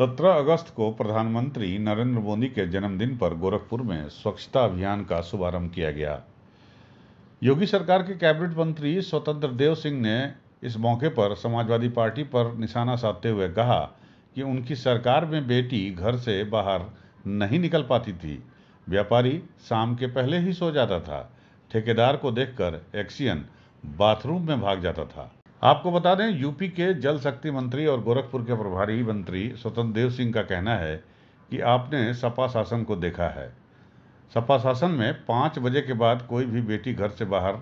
17 अगस्त को प्रधानमंत्री नरेंद्र मोदी के जन्मदिन पर गोरखपुर में स्वच्छता अभियान का शुभारंभ किया गया योगी सरकार के कैबिनेट मंत्री स्वतंत्र देव सिंह ने इस मौके पर समाजवादी पार्टी पर निशाना साधते हुए कहा कि उनकी सरकार में बेटी घर से बाहर नहीं निकल पाती थी व्यापारी शाम के पहले ही सो जाता था ठेकेदार को देखकर एक्सियन बाथरूम में भाग जाता था आपको बता दें यूपी के जल शक्ति मंत्री और गोरखपुर के प्रभारी मंत्री स्वतंत्र देव सिंह का कहना है कि आपने सपा शासन को देखा है सपा शासन में पाँच बजे के बाद कोई भी बेटी घर से बाहर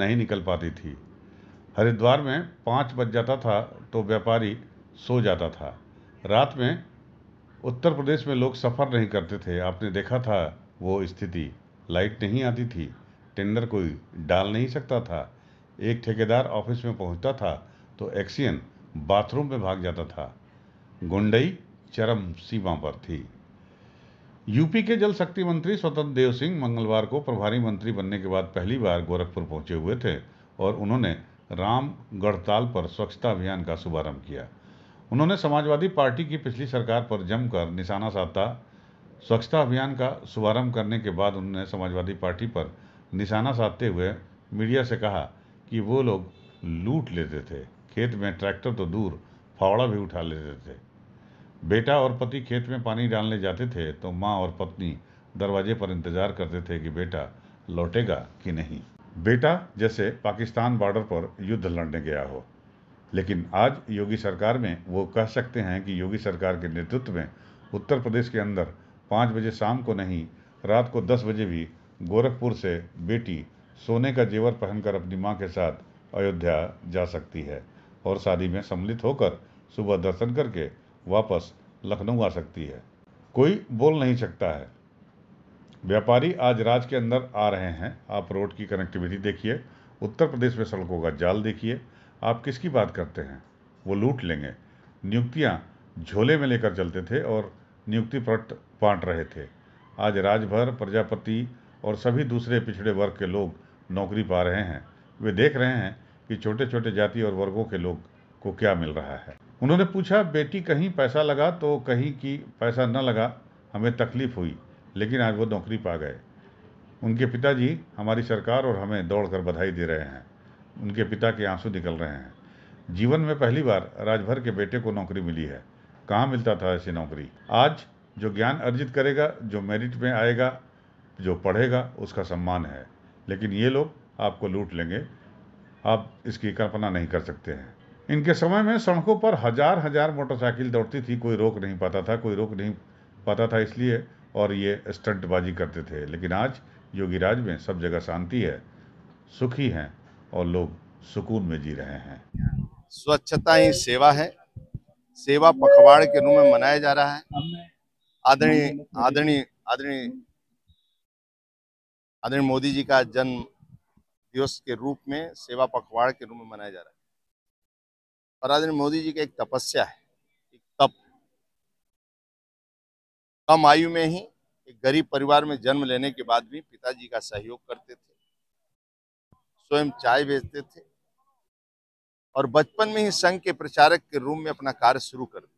नहीं निकल पाती थी हरिद्वार में पाँच बज जाता था तो व्यापारी सो जाता था रात में उत्तर प्रदेश में लोग सफ़र नहीं करते थे आपने देखा था वो स्थिति लाइट नहीं आती थी टेंडर कोई डाल नहीं सकता था एक ठेकेदार ऑफिस में पहुंचता था तो एक्सियन बाथरूम में भाग जाता था गुंडई चरम सीमा पर थी यूपी के जल शक्ति मंत्री स्वतंत्र देव सिंह मंगलवार को प्रभारी मंत्री बनने के बाद पहली बार गोरखपुर पहुंचे हुए थे और उन्होंने राम गढ़ताल पर स्वच्छता अभियान का शुभारंभ किया उन्होंने समाजवादी पार्टी की पिछली सरकार पर जमकर निशाना साधा स्वच्छता अभियान का शुभारंभ करने के बाद उन्होंने समाजवादी पार्टी पर निशाना साधते हुए मीडिया से कहा कि वो लोग लूट लेते थे खेत में ट्रैक्टर तो दूर फावड़ा भी उठा लेते थे बेटा और पति खेत में पानी डालने जाते थे तो माँ और पत्नी दरवाजे पर इंतजार करते थे कि बेटा लौटेगा कि नहीं बेटा जैसे पाकिस्तान बॉर्डर पर युद्ध लड़ने गया हो लेकिन आज योगी सरकार में वो कह सकते हैं कि योगी सरकार के नेतृत्व में उत्तर प्रदेश के अंदर पाँच बजे शाम को नहीं रात को दस बजे भी गोरखपुर से बेटी सोने का जेवर पहनकर अपनी माँ के साथ अयोध्या जा सकती है और शादी में सम्मिलित होकर सुबह दर्शन करके वापस लखनऊ आ सकती है कोई बोल नहीं सकता है व्यापारी आज राज के अंदर आ रहे हैं आप रोड की कनेक्टिविटी देखिए उत्तर प्रदेश में सड़कों का जाल देखिए आप किसकी बात करते हैं वो लूट लेंगे नियुक्तियाँ झोले में लेकर चलते थे और नियुक्ति पट बांट रहे थे आज राजभर प्रजापति और सभी दूसरे पिछड़े वर्ग के लोग नौकरी पा रहे हैं वे देख रहे हैं कि छोटे छोटे जाति और वर्गों के लोग को क्या मिल रहा है उन्होंने पूछा बेटी कहीं पैसा लगा तो कहीं कि पैसा न लगा हमें तकलीफ हुई लेकिन आज वो नौकरी पा गए उनके पिताजी हमारी सरकार और हमें दौड़कर बधाई दे रहे हैं उनके पिता के आंसू निकल रहे हैं जीवन में पहली बार राजभर के बेटे को नौकरी मिली है कहाँ मिलता था ऐसी नौकरी आज जो ज्ञान अर्जित करेगा जो मेरिट में आएगा जो पढ़ेगा उसका सम्मान है लेकिन ये लोग आपको लूट लेंगे आप इसकी कल्पना नहीं कर सकते हैं इनके समय में सड़कों पर हजार हजार मोटरसाइकिल दौड़ती थी कोई रोक नहीं पाता था कोई रोक नहीं पाता था इसलिए और ये स्टंटबाजी करते थे लेकिन आज योगी राज में सब जगह शांति है सुखी हैं और लोग सुकून में जी रहे हैं स्वच्छता ही सेवा है सेवा पखवाड़ के रूप में मनाया जा रहा है आदरणीय आदरणीय आदरणीय आदरणीय मोदी जी का जन्म दिवस के रूप में सेवा पखवाड़ के रूप में मनाया जा रहा है और आदरणीय मोदी जी का एक तपस्या है एक तप कम आयु में ही एक गरीब परिवार में जन्म लेने के बाद भी पिताजी का सहयोग करते थे स्वयं चाय बेचते थे और बचपन में ही संघ के प्रचारक के रूप में अपना कार्य शुरू कर दिया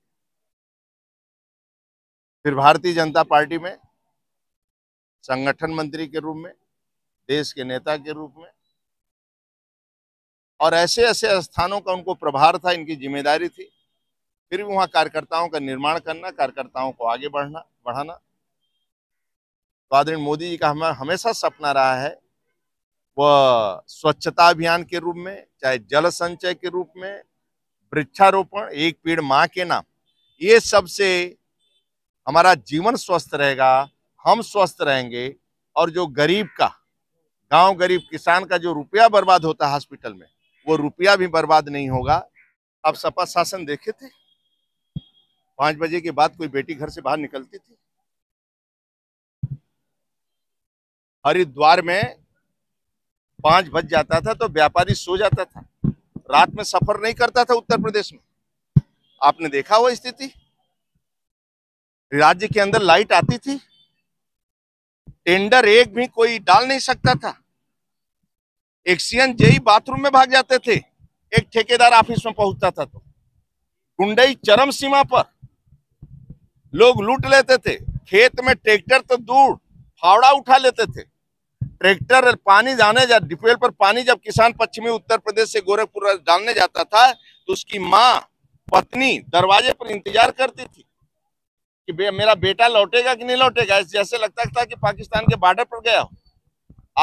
फिर भारतीय जनता पार्टी में संगठन मंत्री के रूप में देश के नेता के रूप में और ऐसे ऐसे स्थानों का उनको प्रभार था इनकी जिम्मेदारी थी फिर भी वहाँ कार्यकर्ताओं का निर्माण करना कार्यकर्ताओं को आगे बढ़ना बढ़ाना तो आदरणीय मोदी जी का हमें हमेशा सपना रहा है वह स्वच्छता अभियान के रूप में चाहे जल संचय के रूप में वृक्षारोपण एक पेड़ माँ के नाम ये सबसे हमारा जीवन स्वस्थ रहेगा हम स्वस्थ रहेंगे और जो गरीब का गांव गरीब किसान का जो रुपया बर्बाद होता है हॉस्पिटल में वो रुपया भी बर्बाद नहीं होगा आप सपा शासन देखे थे पांच बजे के बाद कोई बेटी घर से बाहर निकलती थी हरिद्वार में पांच बज जाता था तो व्यापारी सो जाता था रात में सफर नहीं करता था उत्तर प्रदेश में आपने देखा वो स्थिति राज्य के अंदर लाइट आती थी टेंडर एक भी कोई डाल नहीं सकता था सीएन जेई बाथरूम में भाग जाते थे एक ठेकेदार ऑफिस में पहुंचता था तो गुंडई चरम सीमा पर लोग लूट लेते थे खेत में ट्रैक्टर तो दूर फावड़ा उठा लेते थे ट्रैक्टर पानी जाने जा डिपेल पर पानी जब किसान पश्चिमी उत्तर प्रदेश से गोरखपुर डालने जाता था तो उसकी माँ पत्नी दरवाजे पर इंतजार करती थी कि बे, मेरा बेटा लौटेगा कि नहीं लौटेगा जैसे लगता था कि पाकिस्तान के बॉर्डर पर गया हो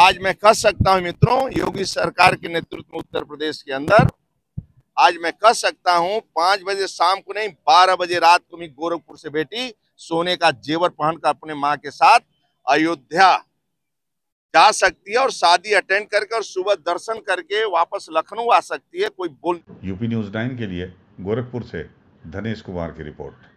आज मैं कह सकता हूं मित्रों योगी सरकार के नेतृत्व में उत्तर प्रदेश के अंदर आज मैं कह सकता हूं पांच बजे शाम को नहीं बारह बजे रात को मैं गोरखपुर से बेटी सोने का जेवर पहनकर अपने माँ के साथ अयोध्या जा सकती है और शादी अटेंड करके और सुबह दर्शन करके वापस लखनऊ आ सकती है कोई बोल यूपी न्यूज नाइन के लिए गोरखपुर से धनेश कुमार की रिपोर्ट